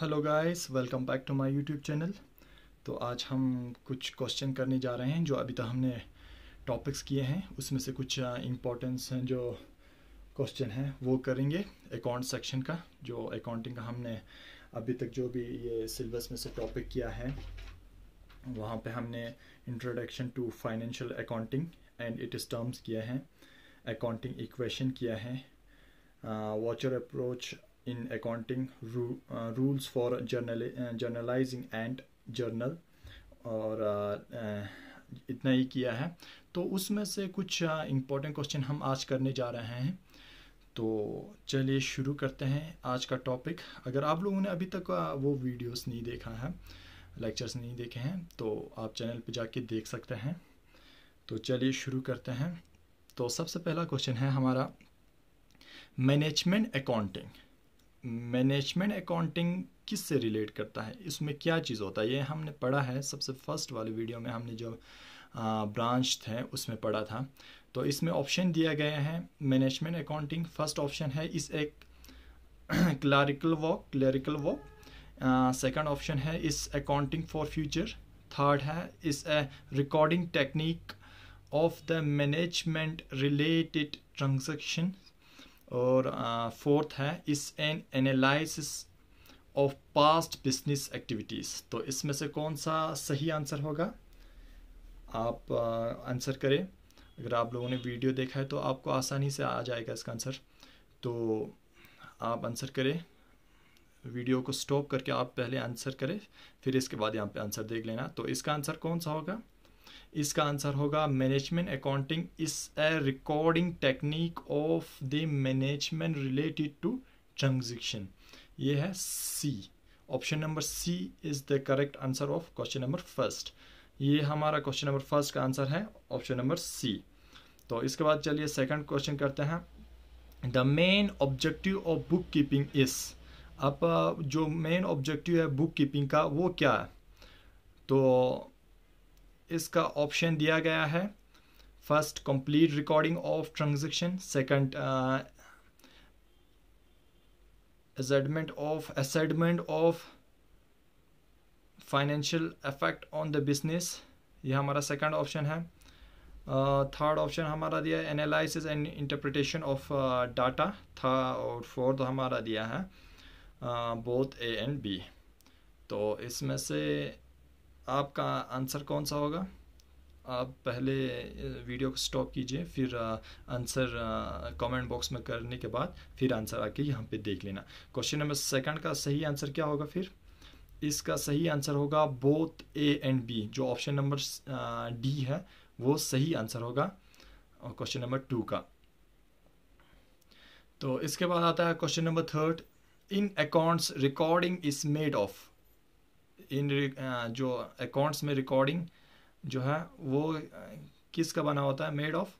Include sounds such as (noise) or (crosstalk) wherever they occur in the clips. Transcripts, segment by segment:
hello guys welcome back to my YouTube channel तो आज हम कुछ क्वेश्चन करने जा रहे हैं जो अभी तक तो हमने टॉपिक्स किए हैं उसमें से कुछ इम्पोर्टेंस हैं जो क्वेश्चन हैं वो करेंगे अकाउंट सेक्शन का जो अकाउंटिंग का हमने अभी तक जो भी ये सिलेबस में से टॉपिक किया है वहाँ पे हमने introduction to financial accounting and its terms किया है अकाउंटिंग इक्वेशन किया है voucher approach in accounting ru uh, rules for uh, journal uh, और uh, इतना ही किया है तो उसमें से कुछ इम्पोर्टेंट uh, क्वेश्चन हम आज करने जा रहे हैं तो चलिए शुरू करते हैं आज का टॉपिक अगर आप लोगों ने अभी तक वो वीडियोस नहीं देखा है लेक्चर्स नहीं देखे हैं तो आप चैनल पर जाके देख सकते हैं तो चलिए शुरू करते हैं तो सबसे पहला क्वेश्चन है हमारा मैनेजमेंट अकाउंटिंग मैनेजमेंट अकाउंटिंग किस से रिलेट करता है इसमें क्या चीज़ होता है ये हमने पढ़ा है सबसे फर्स्ट वाली वीडियो में हमने जो ब्रांच थे उसमें पढ़ा था तो इसमें ऑप्शन दिया गया है मैनेजमेंट अकाउंटिंग फर्स्ट ऑप्शन है इस एक (clears throat) clerical work clerical work second option है is accounting for future third है is a recording technique of the management related transaction और फोर्थ है is an analysis of past business activities तो इसमें से कौन सा सही आंसर होगा आप आंसर करें अगर आप लोगों ने वीडियो देखा है तो आपको आसानी से आ जाएगा इसका आंसर तो आप आंसर करें वीडियो को स्टॉप करके आप पहले आंसर करें फिर इसके बाद यहाँ पे आंसर देख लेना तो इसका आंसर कौन सा होगा इसका आंसर होगा management accounting is a recording technique of the management related to transaction ये है C option number C is the correct answer of question number first ये हमारा क्वेश्चन नंबर फर्स्ट का आंसर है ऑप्शन नंबर सी तो इसके बाद चलिए सेकंड क्वेश्चन करते हैं the main objective of book keeping is अब जो मेन ऑब्जेक्टिव है बुक कीपिंग का वो क्या है तो इसका ऑप्शन दिया गया है first complete recording of transaction second assessment of assessment of financial effect on the business यह हमारा सेकंड ऑप्शन है थर्ड uh, ऑप्शन हमारा दिया है analysis and interpretation of data था और फोर्थ हमारा दिया है बोथ ए एंड बी तो इसमें से आपका आंसर कौन सा होगा आप पहले वीडियो को स्टॉप कीजिए फिर आंसर कमेंट बॉक्स में करने के बाद फिर आंसर आके यहाँ पे देख लेना क्वेश्चन नंबर सेकंड का सही आंसर क्या होगा फिर इसका सही आंसर होगा बोथ ए एंड बी जो ऑप्शन नंबर डी है वो सही आंसर होगा और क्वेश्चन नंबर टू का तो इसके बाद आता है question number third in accounts recording is made of in जो अकाउंट्स में रिकॉर्डिंग जो है वो किसका बना होता है मेड ऑफ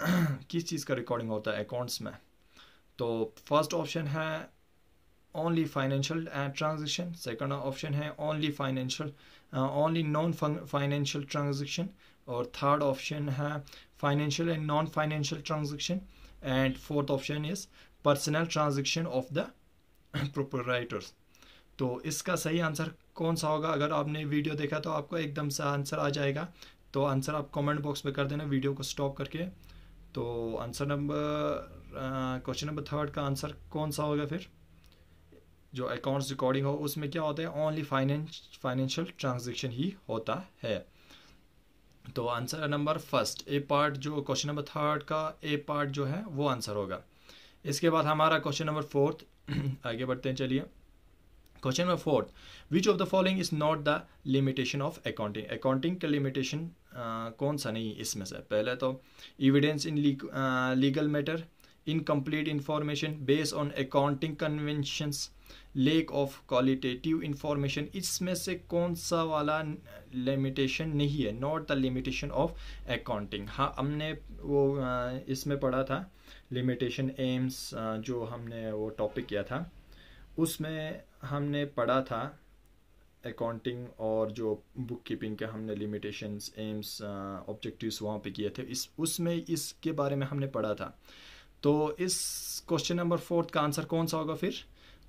(clears throat) किस चीज़ का रिकॉर्डिंग होता है अकाउंट्स में तो फर्स्ट ऑप्शन है only financial transaction second option है only financial only non financial transaction और थर्ड ऑप्शन है financial and non financial transaction and fourth option is personal transaction of the proprietors तो इसका सही आंसर कौन सा होगा अगर आपने वीडियो देखा तो आपको एकदम सा आंसर आ जाएगा तो आंसर आप कमेंट बॉक्स में कर देना वीडियो को स्टॉप करके तो answer number question number third का आंसर कौन सा होगा फिर जो अकाउंट्स रिकॉर्डिंग हो उसमें क्या होता है ओनली फाइनेंस फाइनेंशियल ट्रांजेक्शन ही होता है तो answer number first A part जो क्वेश्चन नंबर थर्ड का ए पार्ट जो है वो आंसर होगा इसके बाद हमारा क्वेश्चन नंबर फोर्थ (clears throat) आगे बढ़ते हैं चलिए question number fourth which of the following is not the limitation of accounting accounting का लिमिटेशन कौन सा नहीं इसमें से पहले तो evidence in legal matter incomplete information based on accounting conventions lack of qualitative information इसमें से कौन सा वाला लिमिटेशन नहीं है not the limitation of accounting हाँ हमने वो इसमें पढ़ा था लिमिटेशन एम्स जो हमने वो टॉपिक किया था उसमें हमने पढ़ा था अकाउंटिंग और जो बुक कीपिंग के हमने लिमिटेशंस एम्स ऑब्जेक्टिव्स वहाँ पे किए थे इस उसमें इसके बारे में हमने पढ़ा था तो इस क्वेश्चन नंबर फोर्थ का आंसर कौन सा होगा फिर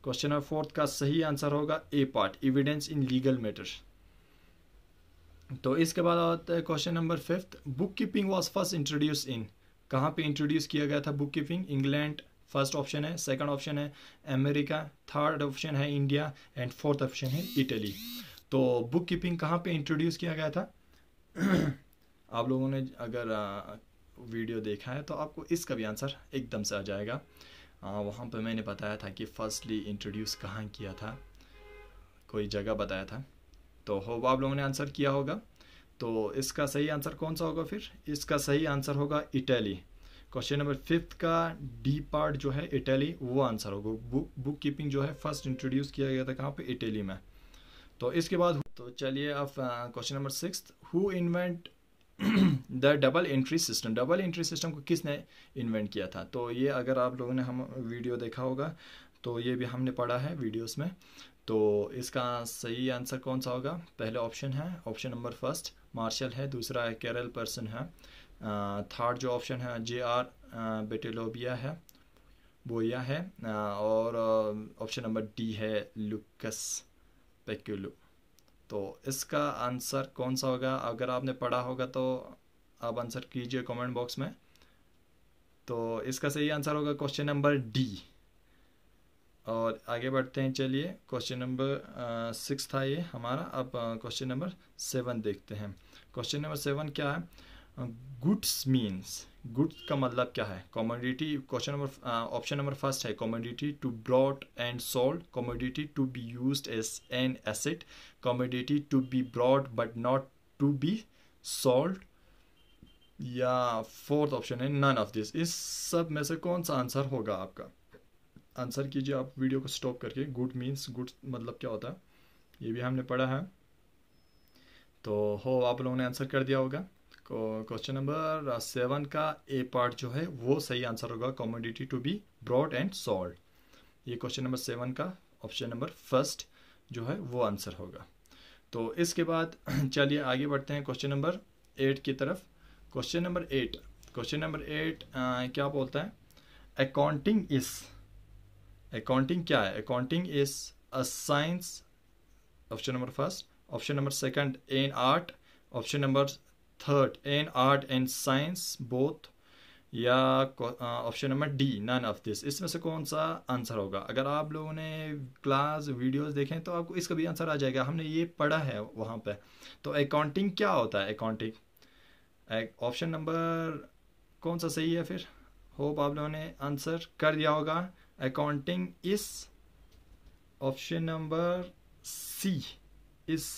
क्वेश्चन नंबर फोर्थ का सही आंसर होगा A part evidence in legal matters तो इसके बाद आता है question number fifth book keeping was first introduce in कहाँ पे इंट्रोड्यूस किया गया था book keeping England first option है सेकंड ऑप्शन है अमेरिका थर्ड ऑप्शन है इंडिया एंड फोर्थ ऑप्शन है इटली तो बुक कीपिंग कहाँ पर इंट्रोड्यूस किया गया था (clears throat) आप लोगों ने अगर वीडियो देखा है तो आपको इसका भी आंसर एकदम से आ जाएगा वहाँ पर मैंने बताया था कि फर्स्टली इंट्रोड्यूस कहाँ किया था कोई जगह बताया था तो होप आप लोगों ने आंसर किया होगा तो इसका सही आंसर कौन सा होगा फिर इसका सही आंसर होगा इटली क्वेश्चन नंबर फिफ्थ का डी पार्ट जो है इटली वो आंसर होगा बुक बुक कीपिंग जो है फर्स्ट इंट्रोड्यूस किया गया था कहाँ पे इटली में तो इसके बाद तो चलिए अब question number six who invent the double entry system double entry system को किसने इन्वेंट किया था तो ये अगर आप लोगों ने हम वीडियो देखा होगा तो ये भी हमने पढ़ा है वीडियोस में तो इसका सही आंसर कौन सा होगा पहला ऑप्शन है ऑप्शन नंबर फर्स्ट मार्शल है दूसरा है केरल पर्सन है थर्ड जो ऑप्शन है जे आर बेटेलोबिया है बोया है और ऑप्शन नंबर डी है लुकस पेक्यूलो तो इसका आंसर कौन सा होगा अगर आपने पढ़ा होगा तो आप आंसर कीजिए कमेंट बॉक्स में तो इसका सही आंसर होगा क्वेश्चन नंबर डी और आगे बढ़ते हैं चलिए क्वेश्चन नंबर सिक्स था ये हमारा अब क्वेश्चन नंबर सेवन देखते हैं क्वेश्चन नंबर सेवन क्या है गुड्स मीन्स गुड्स का मतलब क्या है commodity question number option number first है commodity to brought and sold commodity to be use as an asset commodity to be brought but not to be sold या fourth option है none of this इस सब में से कौन सा answer होगा आपका आंसर कीजिए आप वीडियो को स्टॉप करके गुड मीन्स गुड मतलब क्या होता है ये भी हमने पढ़ा है तो हो आप लोगों ने आंसर कर दिया होगा क्वेश्चन नंबर सेवन का ए पार्ट जो है वो सही आंसर होगा commodity to be brought and sold ये क्वेश्चन नंबर सेवन का ऑप्शन नंबर फर्स्ट जो है वो आंसर होगा तो इसके बाद (clears throat) चलिए आगे बढ़ते हैं क्वेश्चन नंबर एट की तरफ question number eight question number eight क्या बोलता है अकाउंटिंग इज अकाउंटिंग क्या है accounting is a science option number first option number second in art option number third an art and science both या option number D none of this इसमें से कौन सा आंसर होगा अगर आप लोगों ने क्लास वीडियोस देखें तो आपको इसका भी आंसर आ जाएगा हमने ये पढ़ा है वहाँ पे तो अकाउंटिंग क्या होता है अकाउंटिंग ऑप्शन नंबर कौन सा सही है फिर होप आप लोगों ने आंसर कर दिया होगा अकाउंटिंग इस ऑप्शन नंबर सी इस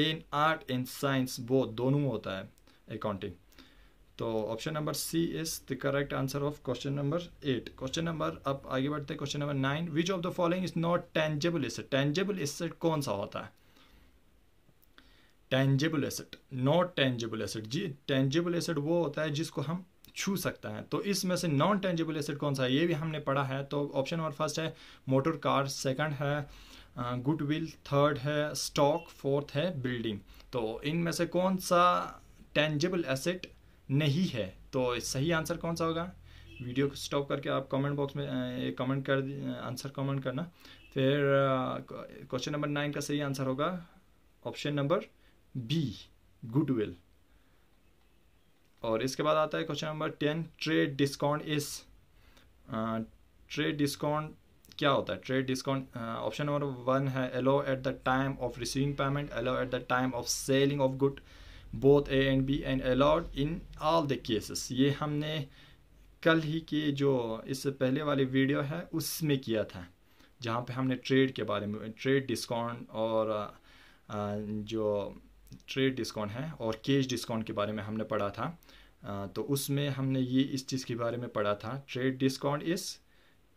इन आर्ट इन साइंस वो दोनों होता है अकाउंटिंग तो option number C is the correct answer of question number eight question number अब आगे बढ़ते हैं question number nine which of the following is not tangible asset tangible asset कौन सा होता है tangible asset not tangible asset जी tangible asset वो होता है जिसको हम छू सकते हैं तो इसमें से नॉन टेंजेबल एसेट कौन सा है ये भी हमने पढ़ा है तो ऑप्शन नंबर फर्स्ट है मोटर कार सेकंड है uh, गुडविल थर्ड है स्टॉक फोर्थ है बिल्डिंग तो इनमें से कौन सा टेंजेबल एसेट नहीं है तो सही आंसर कौन सा होगा वीडियो को स्टॉप करके आप कमेंट बॉक्स में कमेंट कर आंसर कमेंट करना फिर क्वेश्चन नंबर नाइन का सही आंसर होगा ऑप्शन नंबर बी गुडविल और इसके बाद आता है question number ten trade discount is trade discount क्या होता है trade discount option number one है allow at the time of receiving payment allow at the time of selling of good both A and B and allowed in all the cases ये हमने कल ही के जो इससे पहले वाली वीडियो है उसमें किया था जहाँ पे हमने ट्रेड के बारे में ट्रेड डिस्काउंट और uh, uh, जो ट्रेड डिस्काउंट है और केश डिस्काउंट के बारे में हमने पढ़ा था uh, तो उसमें हमने ये इस चीज़ के बारे में पढ़ा था ट्रेड डिस्काउंट इज़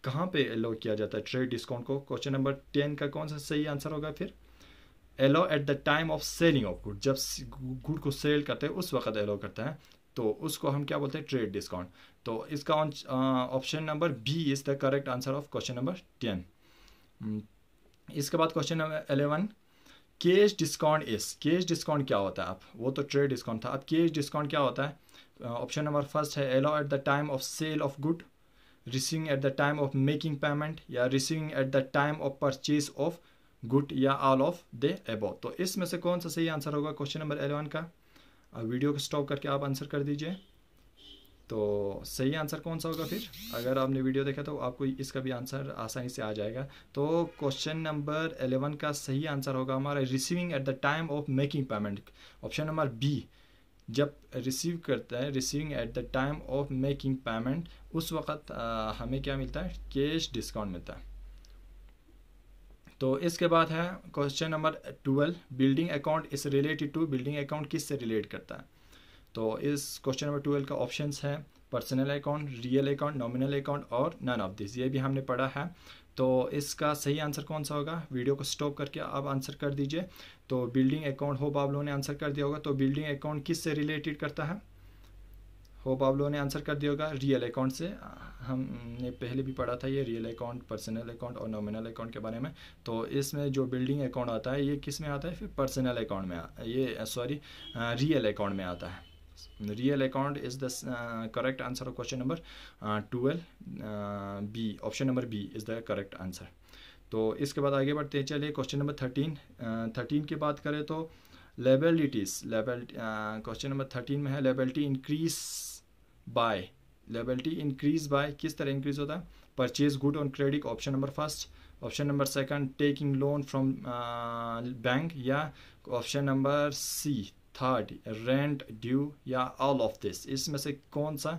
कहाँ पे एलो किया जाता है ट्रेड डिस्काउंट को क्वेश्चन नंबर टेन का कौन सा सही आंसर होगा फिर allow at the time of selling of good जब गुड को सेल करते हैं उस वक्त एलो करता है तो उसको हम क्या बोलते हैं ट्रेड डिस्काउंट तो इसका option number B is the correct answer of question number ten इसके बाद question number eleven cash discount is cash discount क्या होता है आप वो तो ट्रेड डिस्काउंट था अब केश डिस्काउंट क्या होता है ऑप्शन नंबर फर्स्ट है allow at the time of sale of good receiving at the time of making payment या receiving at the time of purchase of good या ऑल ऑफ द एबो तो इसमें से कौन सा सही आंसर होगा क्वेश्चन नंबर एलेवन का अब वीडियो को स्टॉप करके आप आंसर कर दीजिए तो सही आंसर कौन सा होगा फिर अगर आपने वीडियो देखा तो आपको इसका भी आंसर आसानी से आ जाएगा तो क्वेश्चन नंबर एलेवन का सही आंसर होगा हमारा receiving at the time of making payment option number B जब रिसीव करते हैं receiving at the time of making payment उस वक़्त हमें क्या मिलता है कैश डिस्काउंट मिलता है तो इसके बाद है question number twelve building account is related to building account किस से रिलेट करता है तो इस क्वेश्चन नंबर ट्वेल्व का ऑप्शन है personal account real account nominal account और नन ऑफ दिस ये भी हमने पढ़ा है तो इसका सही आंसर कौन सा होगा वीडियो को स्टॉप करके आप आंसर कर दीजिए तो बिल्डिंग अकाउंट हो बाबलों लोगों ने आंसर कर दिया होगा तो बिल्डिंग अकाउंट किस से रिलेटेड करता है होप आप लोगों ने आंसर कर दिया होगा रियल अकाउंट से हमने पहले भी पढ़ा था ये रियल अकाउंट पर्सनल अकाउंट और नॉमिनल अकाउंट के बारे में तो इसमें जो बिल्डिंग अकाउंट आता है ये किस में आता है फिर पर्सनल अकाउंट में ये सॉरी रियल अकाउंट में आता है real account is the correct answer answer question number twelve B option number B is the correct answer तो इसके बाद आगे बढ़ते हैं चलिए क्वेश्चन नंबर थर्टीन थर्टीन की बात करें तो लेबलिटीज लेबल क्वेश्चन नंबर थर्टीन में है liability increase by liability increase by किस तरह इंक्रीज होता है purchase good on credit option number first option number second taking loan from bank या option number C third rent due या all of this इसमें से कौन सा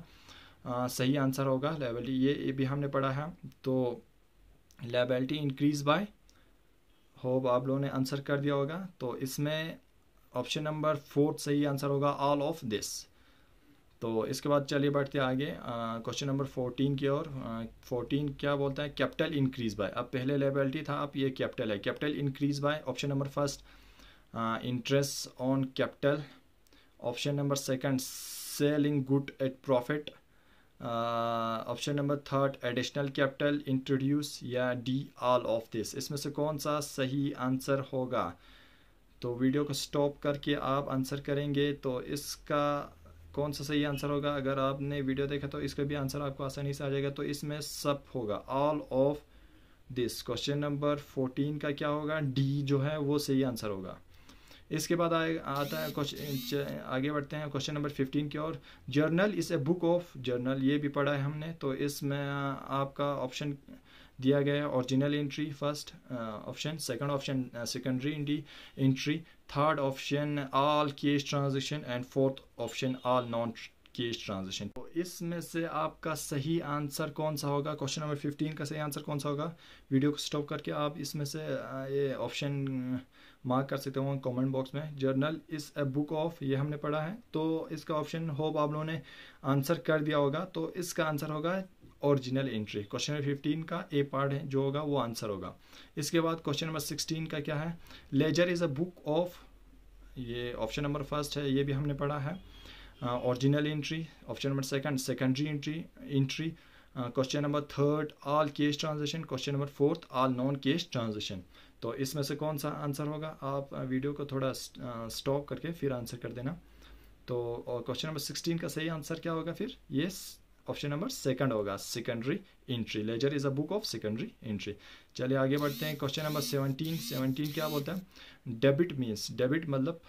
आ, uh, सही आंसर होगा लेबलिटी ये भी हमने पढ़ा है तो लेबलिटी इंक्रीज बाय होप आप लोगों ने आंसर कर दिया होगा तो इसमें ऑप्शन नंबर फोर्थ सही आंसर होगा ऑल ऑफ दिस तो इसके बाद चलिए बढ़ते आगे क्वेश्चन नंबर फोर्टीन की ओर फोर्टीन क्या बोलता है कैपिटल इंक्रीज बाय अब पहले लेबलिटी था अब ये कैपिटल है capital increase by option number first interest on capital option number second selling good at profit option number third additional capital introduce या डी ऑल ऑफ दिस इसमें से कौन सा सही आंसर होगा तो वीडियो को स्टॉप करके आप आंसर करेंगे तो इसका कौन सा सही आंसर होगा अगर आपने वीडियो देखा तो इसका भी आंसर आपको आसानी से आ जाएगा तो इसमें सब होगा all of this question number fourteen का क्या होगा डी जो है वो सही आंसर होगा इसके बाद आए आता है क्वेश्चन आगे बढ़ते हैं क्वेश्चन नंबर फिफ्टीन की ओर journal is a book of journal ये भी पढ़ा है हमने तो इसमें आपका ऑप्शन दिया गया है original entry first option second option secondary इंडी entry third option all cash transaction and fourth option all non cash transaction तो इसमें से आपका सही आंसर कौन सा होगा क्वेश्चन नंबर फिफ्टीन का सही आंसर कौन सा होगा वीडियो को स्टॉप करके आप इसमें से uh, ये ऑप्शन मार्क uh, कर सकते हो कमेंट बॉक्स में जर्नल इस ए बुक ऑफ ये हमने पढ़ा है तो इसका ऑप्शन होप आप लोगों ने आंसर कर दिया होगा तो इसका आंसर होगा original entry question number fifteen का ए पार्ट है जो होगा वो आंसर होगा इसके बाद क्वेश्चन नंबर सिक्सटीन का क्या है ledger is a book of ये ऑप्शन नंबर फर्स्ट है ये भी हमने पढ़ा है original entry option number second secondary entry entry question number third all cash transaction question number fourth all non cash transaction तो इसमें से कौन सा आंसर होगा आप वीडियो को थोड़ा स्टॉप करके फिर आंसर कर देना तो क्वेश्चन नंबर सिक्सटीन का सही आंसर क्या होगा फिर ये ऑप्शन नंबर सेकंड होगा secondary entry ledger is a book of secondary entry चलिए आगे बढ़ते हैं क्वेश्चन नंबर सेवनटीन सेवनटीन क्या बोलता है डेबिट मीन्स डेबिट मतलब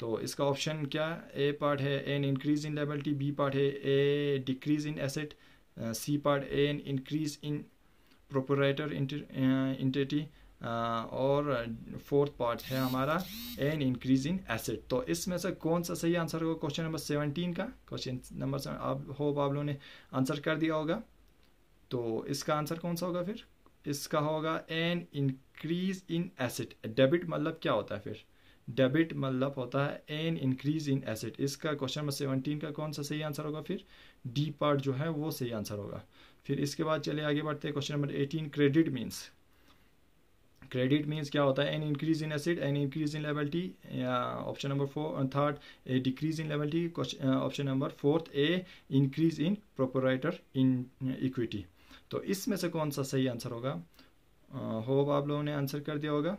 तो इसका ऑप्शन क्या है ए पार्ट है an increase in liability B part है A decrease in asset C part an increase in proprietor entity और फोर्थ पार्ट है हमारा एन इंक्रीज इन एसिड तो इसमें से कौन सा सही आंसर होगा क्वेश्चन नंबर सेवनटीन का क्वेश्चन नंबर सेवन आप होप आप लोगों ने आंसर कर दिया होगा तो इसका आंसर कौन सा होगा फिर इसका होगा an increase in asset debit मतलब क्या होता है फिर डेबिट मतलब होता है एन इंक्रीज इन एसिड इसका क्वेश्चन नंबर सेवनटीन का कौन सा सही आंसर होगा फिर डी पार्ट जो है वो सही आंसर होगा फिर इसके बाद चले आगे बढ़ते हैं question number eighteen credit means credit means क्या होता है an increase in asset an increase in liability option number four third a decrease in liability option number fourth a increase in proprietor in equity तो इसमें से कौन सा सही answer होगा uh, होप आप लोगों ने आंसर कर दिया होगा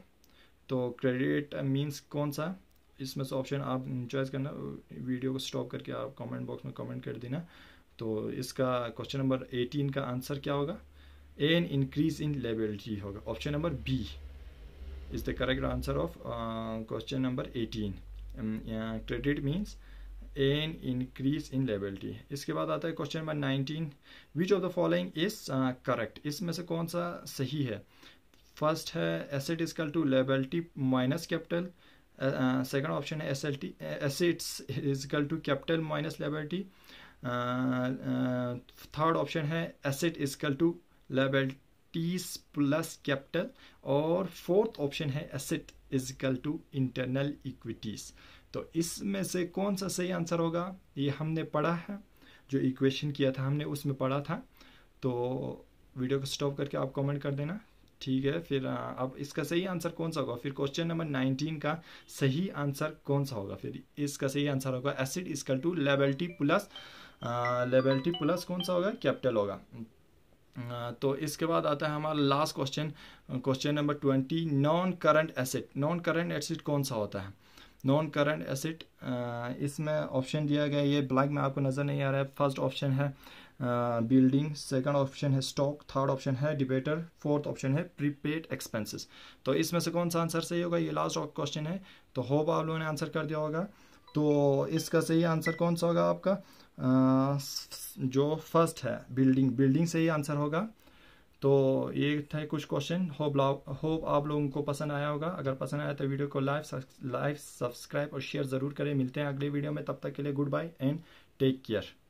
तो क्रेडिट मीन्स कौन सा इसमें से ऑप्शन आप चॉइस करना वीडियो को स्टॉप करके आप कॉमेंट बॉक्स में कॉमेंट कर देना तो इसका क्वेश्चन नंबर एटीन का आंसर क्या होगा एन इंक्रीज इन लेबिलिटी होगा option number B is the correct answer of question number eighteen credit means an increase in liability इसके बाद आता है question number nineteen which of the following is correct इसमें से कौन सा सही है फर्स्ट है asset is equal to liability minus capital second option है S L T assets is equal to capital minus liability third option है asset is equal to liabilities plus capital और फोर्थ ऑप्शन है asset is equal to internal equities तो इसमें से कौन सा सही आंसर होगा ये हमने पढ़ा है जो इक्वेशन किया था हमने उसमें पढ़ा था तो वीडियो को स्टॉप करके आप कमेंट कर देना ठीक है फिर अब इसका सही आंसर कौन सा होगा फिर क्वेश्चन नंबर नाइनटीन का सही आंसर कौन सा होगा फिर इसका सही आंसर होगा asset is equal to liability plus liability plus कौन सा होगा कैपिटल होगा तो इसके बाद आता है हमारा last question question number twenty non current asset non current asset कौन सा होता है नॉन करंट एसिड इसमें ऑप्शन दिया गया ये ब्लैक में आपको नज़र नहीं आ रहा है फर्स्ट ऑप्शन है बिल्डिंग सेकंड ऑप्शन है स्टॉक थर्ड ऑप्शन है डिबेटर फोर्थ ऑप्शन है प्रीपेड एक्सपेंसेस तो इसमें से कौन सा आंसर सही होगा ये लास्ट क्वेश्चन है तो होप आप लोगों ने आंसर कर दिया होगा तो इसका सही आंसर कौन सा होगा आपका जो फर्स्ट है बिल्डिंग बिल्डिंग से ही आंसर होगा तो ये था कुछ क्वेश्चन होप होप आप लोगों को पसंद आया होगा अगर पसंद आया तो वीडियो को लाइव लाइव सब्सक्राइब और शेयर ज़रूर करें मिलते हैं अगले वीडियो में तब तक के लिए good bye and take care